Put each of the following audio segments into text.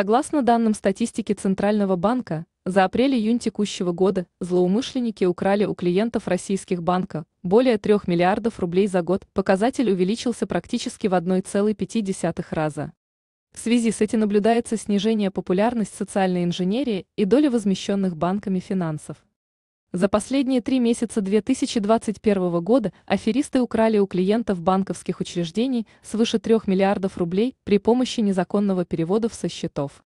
Согласно данным статистики Центрального банка, за апрель-июнь текущего года злоумышленники украли у клиентов российских банков более 3 миллиардов рублей за год. Показатель увеличился практически в 1,5 раза. В связи с этим наблюдается снижение популярности социальной инженерии и доли возмещенных банками финансов. За последние три месяца 2021 года аферисты украли у клиентов банковских учреждений свыше 3 миллиардов рублей при помощи незаконного переводов со счетов.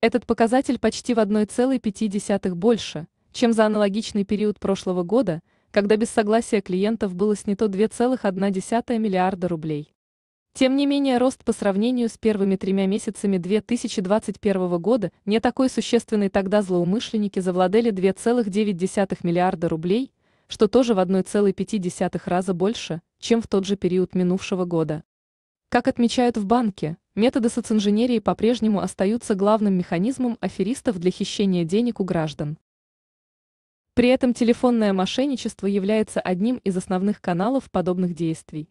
Этот показатель почти в 1,5 больше, чем за аналогичный период прошлого года, когда без согласия клиентов было снято 2,1 миллиарда рублей. Тем не менее рост по сравнению с первыми тремя месяцами 2021 года не такой существенный тогда злоумышленники завладели 2,9 миллиарда рублей, что тоже в 1,5 раза больше, чем в тот же период минувшего года. Как отмечают в банке, методы социнженерии по-прежнему остаются главным механизмом аферистов для хищения денег у граждан. При этом телефонное мошенничество является одним из основных каналов подобных действий.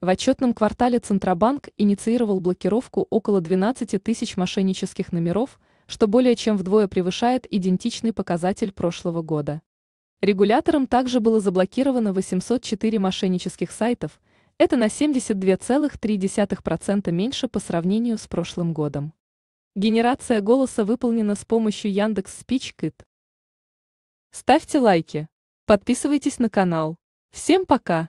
В отчетном квартале Центробанк инициировал блокировку около 12 тысяч мошеннических номеров, что более чем вдвое превышает идентичный показатель прошлого года. Регулятором также было заблокировано 804 мошеннических сайтов, это на 72,3% меньше по сравнению с прошлым годом. Генерация голоса выполнена с помощью Яндекс Спичкит. Ставьте лайки, подписывайтесь на канал. Всем пока!